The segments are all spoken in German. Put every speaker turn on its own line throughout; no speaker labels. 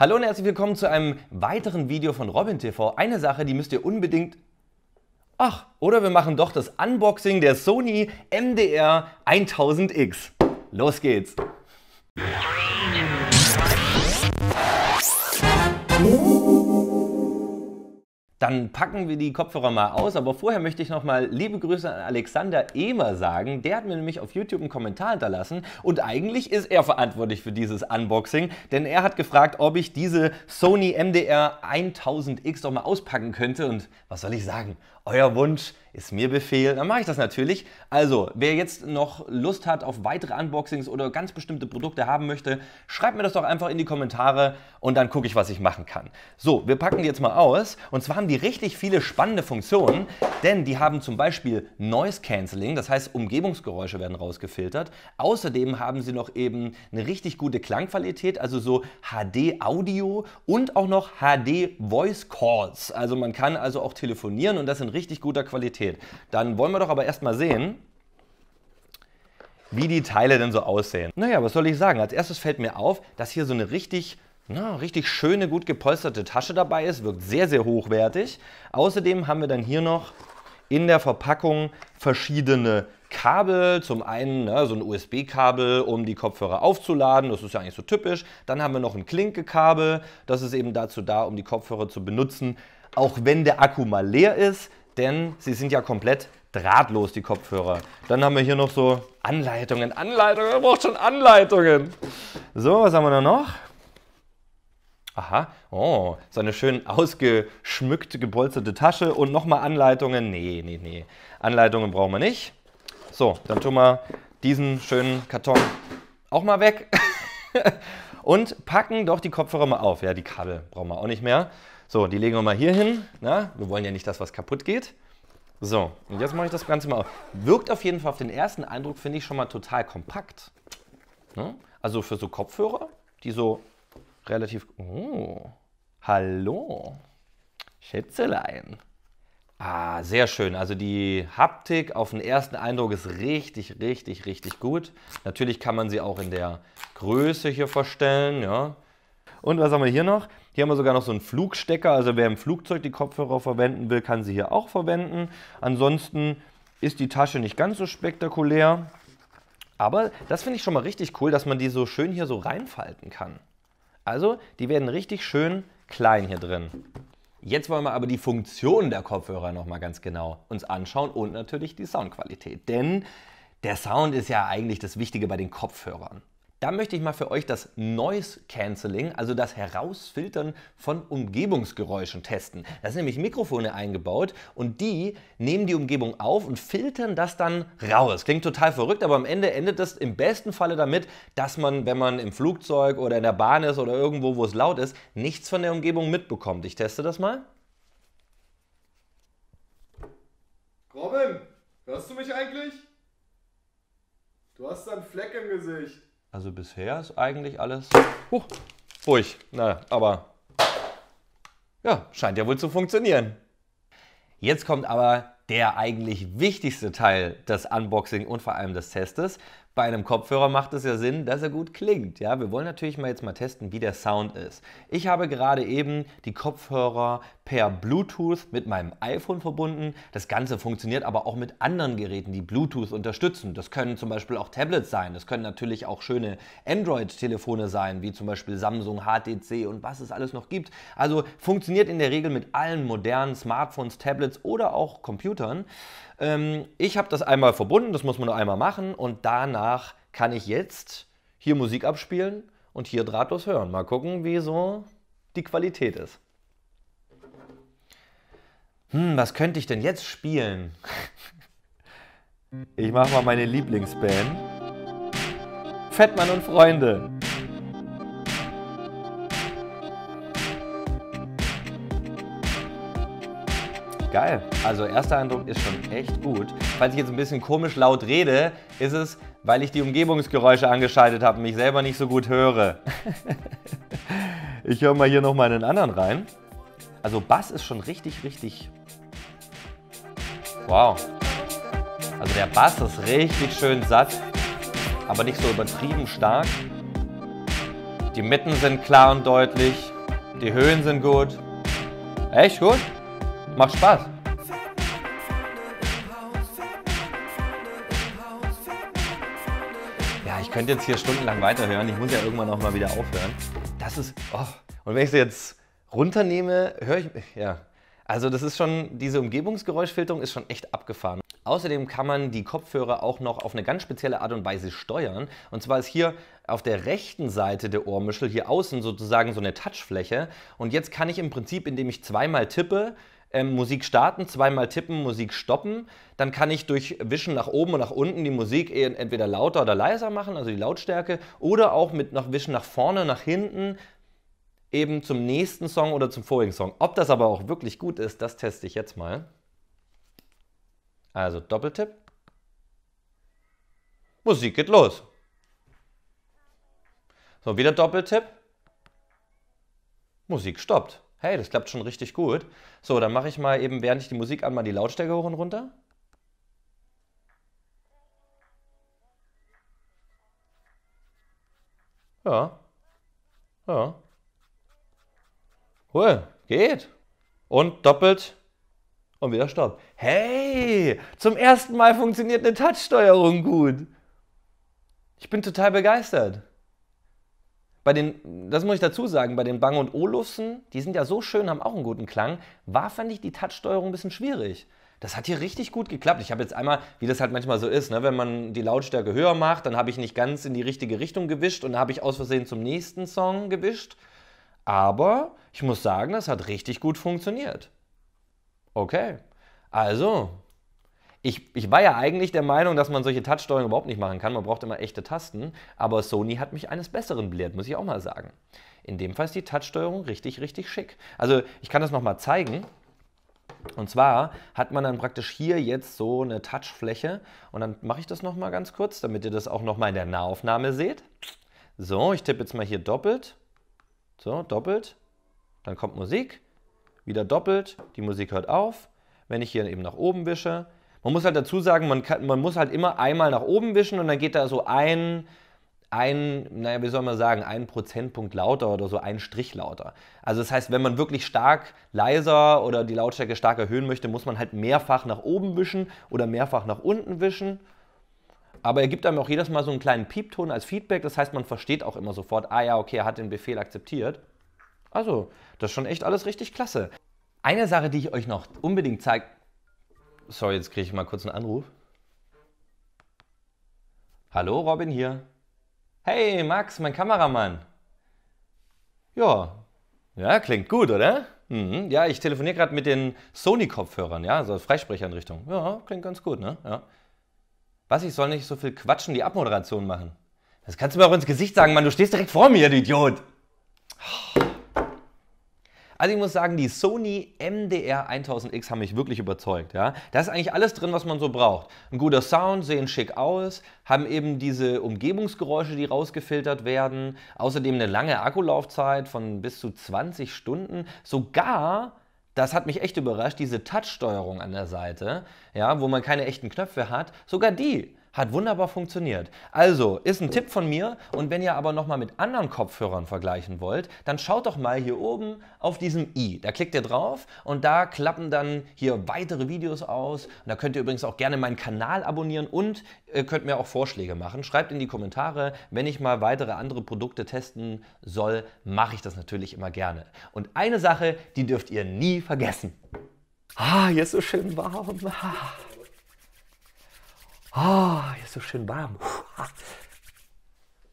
Hallo und herzlich willkommen zu einem weiteren Video von Robin TV. Eine Sache, die müsst ihr unbedingt... Ach, oder wir machen doch das Unboxing der Sony MDR 1000X. Los geht's! Dann packen wir die Kopfhörer mal aus, aber vorher möchte ich nochmal liebe Grüße an Alexander Ehmer sagen. Der hat mir nämlich auf YouTube einen Kommentar hinterlassen und eigentlich ist er verantwortlich für dieses Unboxing, denn er hat gefragt, ob ich diese Sony MDR 1000X doch mal auspacken könnte und was soll ich sagen, euer Wunsch ist mir Befehl, dann mache ich das natürlich. Also, wer jetzt noch Lust hat auf weitere Unboxings oder ganz bestimmte Produkte haben möchte, schreibt mir das doch einfach in die Kommentare und dann gucke ich, was ich machen kann. So, wir packen die jetzt mal aus und zwar haben die richtig viele spannende Funktionen, denn die haben zum Beispiel Noise Cancelling, das heißt Umgebungsgeräusche werden rausgefiltert. Außerdem haben sie noch eben eine richtig gute Klangqualität, also so HD Audio und auch noch HD Voice Calls. Also man kann also auch telefonieren und das in richtig guter Qualität steht. Dann wollen wir doch aber erstmal sehen, wie die Teile denn so aussehen. Naja, was soll ich sagen? Als erstes fällt mir auf, dass hier so eine richtig na, richtig schöne, gut gepolsterte Tasche dabei ist, wirkt sehr, sehr hochwertig. Außerdem haben wir dann hier noch in der Verpackung verschiedene Kabel. Zum einen ne, so ein USB-Kabel, um die Kopfhörer aufzuladen. Das ist ja eigentlich so typisch. Dann haben wir noch ein Klinkekabel. Das ist eben dazu da, um die Kopfhörer zu benutzen. Auch wenn der Akku mal leer ist, denn sie sind ja komplett drahtlos, die Kopfhörer. Dann haben wir hier noch so Anleitungen, Anleitungen, man braucht schon Anleitungen. So, was haben wir da noch? Aha, oh, so eine schön ausgeschmückte, gepolsterte Tasche und nochmal Anleitungen. Nee, nee, nee. Anleitungen brauchen wir nicht. So, dann tun wir diesen schönen Karton auch mal weg. Und packen doch die Kopfhörer mal auf. Ja, die Kabel brauchen wir auch nicht mehr. So, die legen wir mal hier hin. Na, ne? wir wollen ja nicht, dass was kaputt geht. So, und jetzt mache ich das Ganze mal auf. Wirkt auf jeden Fall auf den ersten Eindruck, finde ich, schon mal total kompakt. Ne? Also für so Kopfhörer, die so relativ... Oh, hallo, Schätzelein. Ah, sehr schön. Also die Haptik auf den ersten Eindruck ist richtig, richtig, richtig gut. Natürlich kann man sie auch in der Größe hier verstellen. Ja. Und was haben wir hier noch? Hier haben wir sogar noch so einen Flugstecker. Also wer im Flugzeug die Kopfhörer verwenden will, kann sie hier auch verwenden. Ansonsten ist die Tasche nicht ganz so spektakulär. Aber das finde ich schon mal richtig cool, dass man die so schön hier so reinfalten kann. Also die werden richtig schön klein hier drin. Jetzt wollen wir aber die Funktion der Kopfhörer nochmal ganz genau uns anschauen und natürlich die Soundqualität. Denn der Sound ist ja eigentlich das Wichtige bei den Kopfhörern. Da möchte ich mal für euch das Noise Cancelling, also das Herausfiltern von Umgebungsgeräuschen testen. Da sind nämlich Mikrofone eingebaut und die nehmen die Umgebung auf und filtern das dann raus. Klingt total verrückt, aber am Ende endet das im besten Falle damit, dass man, wenn man im Flugzeug oder in der Bahn ist oder irgendwo, wo es laut ist, nichts von der Umgebung mitbekommt. Ich teste das mal. Robin, hörst du mich eigentlich? Du hast da einen Fleck im Gesicht. Also bisher ist eigentlich alles uh, ruhig. Na, aber ja, scheint ja wohl zu funktionieren. Jetzt kommt aber der eigentlich wichtigste Teil des Unboxing und vor allem des Testes, bei einem Kopfhörer macht es ja Sinn, dass er gut klingt. Ja, wir wollen natürlich mal jetzt mal testen, wie der Sound ist. Ich habe gerade eben die Kopfhörer per Bluetooth mit meinem iPhone verbunden. Das Ganze funktioniert aber auch mit anderen Geräten, die Bluetooth unterstützen. Das können zum Beispiel auch Tablets sein. Das können natürlich auch schöne Android-Telefone sein, wie zum Beispiel Samsung, HTC und was es alles noch gibt. Also funktioniert in der Regel mit allen modernen Smartphones, Tablets oder auch Computern. Ähm, ich habe das einmal verbunden, das muss man nur einmal machen und danach danach kann ich jetzt hier Musik abspielen und hier drahtlos hören. Mal gucken, wie so die Qualität ist. Hm, was könnte ich denn jetzt spielen? Ich mache mal meine Lieblingsband. Fettmann und Freunde. geil. Also erster Eindruck ist schon echt gut. Falls ich jetzt ein bisschen komisch laut rede, ist es, weil ich die Umgebungsgeräusche angeschaltet habe und mich selber nicht so gut höre. ich höre mal hier nochmal einen anderen rein. Also Bass ist schon richtig, richtig... Wow. Also der Bass ist richtig schön satt, aber nicht so übertrieben stark. Die Mitten sind klar und deutlich. Die Höhen sind gut. Echt gut? Macht Spaß. Ja, ich könnte jetzt hier stundenlang weiterhören. Ich muss ja irgendwann auch mal wieder aufhören. Das ist. Oh. Und wenn ich sie jetzt runternehme, höre ich. Ja. Also, das ist schon. Diese Umgebungsgeräuschfilterung ist schon echt abgefahren. Außerdem kann man die Kopfhörer auch noch auf eine ganz spezielle Art und Weise steuern. Und zwar ist hier auf der rechten Seite der Ohrmischel, hier außen sozusagen so eine Touchfläche. Und jetzt kann ich im Prinzip, indem ich zweimal tippe, ähm, Musik starten, zweimal tippen, Musik stoppen. Dann kann ich durch Wischen nach oben und nach unten die Musik e-, entweder lauter oder leiser machen, also die Lautstärke, oder auch mit nach Wischen nach vorne, nach hinten, eben zum nächsten Song oder zum vorigen Song. Ob das aber auch wirklich gut ist, das teste ich jetzt mal. Also Doppeltipp. Musik geht los. So, wieder Doppeltipp. Musik stoppt hey, das klappt schon richtig gut. So, dann mache ich mal eben, während ich die Musik anmache, die Lautstärke hoch und runter. Ja. Ja. Cool, geht. Und doppelt und wieder Stopp. Hey, zum ersten Mal funktioniert eine Touchsteuerung gut. Ich bin total begeistert bei den, das muss ich dazu sagen, bei den Bang und Olufsen, die sind ja so schön, haben auch einen guten Klang, war, fand ich, die Touchsteuerung ein bisschen schwierig. Das hat hier richtig gut geklappt. Ich habe jetzt einmal, wie das halt manchmal so ist, ne, wenn man die Lautstärke höher macht, dann habe ich nicht ganz in die richtige Richtung gewischt und habe ich aus Versehen zum nächsten Song gewischt. Aber ich muss sagen, das hat richtig gut funktioniert. Okay, also ich, ich war ja eigentlich der Meinung, dass man solche Touchsteuerung überhaupt nicht machen kann. Man braucht immer echte Tasten. Aber Sony hat mich eines Besseren belehrt, muss ich auch mal sagen. In dem Fall ist die Touchsteuerung richtig, richtig schick. Also ich kann das nochmal zeigen. Und zwar hat man dann praktisch hier jetzt so eine Touchfläche. Und dann mache ich das nochmal ganz kurz, damit ihr das auch nochmal in der Nahaufnahme seht. So, ich tippe jetzt mal hier doppelt. So, doppelt. Dann kommt Musik. Wieder doppelt. Die Musik hört auf. Wenn ich hier eben nach oben wische, man muss halt dazu sagen, man, kann, man muss halt immer einmal nach oben wischen und dann geht da so ein, ein, naja, wie soll man sagen, ein Prozentpunkt lauter oder so ein Strich lauter. Also das heißt, wenn man wirklich stark leiser oder die Lautstärke stark erhöhen möchte, muss man halt mehrfach nach oben wischen oder mehrfach nach unten wischen. Aber er gibt einem auch jedes Mal so einen kleinen Piepton als Feedback. Das heißt, man versteht auch immer sofort, ah ja, okay, er hat den Befehl akzeptiert. Also, das ist schon echt alles richtig klasse. Eine Sache, die ich euch noch unbedingt zeige, Sorry, jetzt kriege ich mal kurz einen Anruf. Hallo, Robin hier. Hey, Max, mein Kameramann. Ja, ja, klingt gut, oder? Mhm. Ja, ich telefoniere gerade mit den Sony-Kopfhörern, ja, also Freisprecherinrichtung. Ja, klingt ganz gut, ne? Ja. Was, ich soll nicht so viel quatschen, die Abmoderation machen. Das kannst du mir auch ins Gesicht sagen, Mann, du stehst direkt vor mir, du Idiot. Oh. Also ich muss sagen, die Sony MDR 1000X haben mich wirklich überzeugt. Ja? Da ist eigentlich alles drin, was man so braucht. Ein guter Sound, sehen schick aus, haben eben diese Umgebungsgeräusche, die rausgefiltert werden. Außerdem eine lange Akkulaufzeit von bis zu 20 Stunden. Sogar das hat mich echt überrascht, diese Touch-Steuerung an der Seite, ja, wo man keine echten Knöpfe hat, sogar die hat wunderbar funktioniert. Also ist ein Tipp von mir und wenn ihr aber nochmal mit anderen Kopfhörern vergleichen wollt, dann schaut doch mal hier oben auf diesem i. Da klickt ihr drauf und da klappen dann hier weitere Videos aus. Und da könnt ihr übrigens auch gerne meinen Kanal abonnieren und ihr äh, könnt mir auch Vorschläge machen. Schreibt in die Kommentare, wenn ich mal weitere andere Produkte testen soll, mache ich das natürlich immer gerne. Und eine Sache, die dürft ihr nie vergessen. Ah, hier ist so schön warm. Ah. Ah, oh, hier ist so schön warm.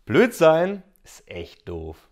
Blöd sein ist echt doof.